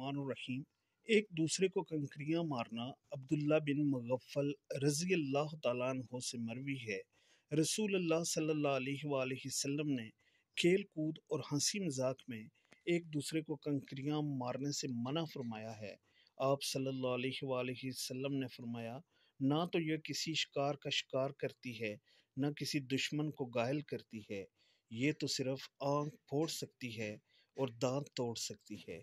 रहीम एक दूसरे को कंकरियां मारना अब्दुल्ला बिन मुगफ़ल रज़ी अल्लाह तु से मरवी है रसूल अल्लाह सल्ला वसम ने खेल कूद और हंसी मजाक में एक दूसरे को कंकरियां मारने से मना फरमाया है आप सल्ला वसम ने फरमाया ना तो यह किसी शिकार का शिकार करती है ना किसी दुश्मन को घायल करती है ये तो सिर्फ आंख फोड़ सकती है और दांत तोड़ सकती है